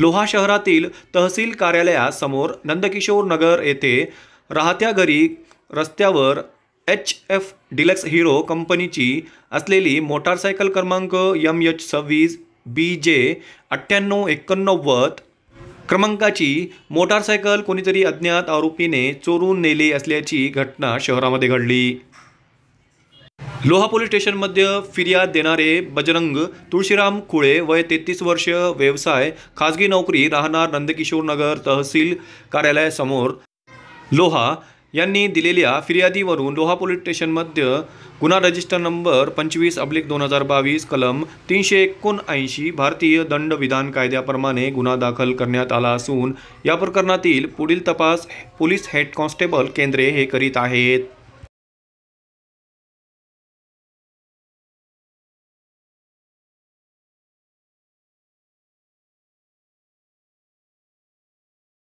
लोहा शहरातील तहसील कार्यालयासमोर नंदकिशोर नगर येथे राहत्या घरी रस्त्यावर एच एफ डिलक्स हिरो कंपनीची असलेली मोटारसायकल क्रमांक यम एच सव्वीस बी जे अठ्ठ्याण्णव एकोणनव्वद क्रमांकाची मोटारसायकल कोणीतरी अज्ञात आरोपीने चोरून नेली असल्याची घटना शहरामध्ये घडली लोहा पोलीस स्टेशनमध्ये फिर्याद देणारे बजरंग तुळशीराम कुळे वय तेहतीस वर्ष व्यवसाय खाजगी नोकरी राहणार नंदकिशोर नगर तहसील कार्यालयासमोर लोहा यांनी दिलेल्या फिर्यादीवरून लोहा पोलीस स्टेशनमध्ये गुन्हा रजिस्टर नंबर पंचवीस अब्लिक दोन हजार बावीस कलम तीनशे एकोणऐंशी भारतीय दंड विधान कायद्याप्रमाणे गुन्हा दाखल करण्यात आला असून या प्रकरणातील पुढील तपास पोलीस हेड कॉन्स्टेबल केंद्रे हे करीत आहेत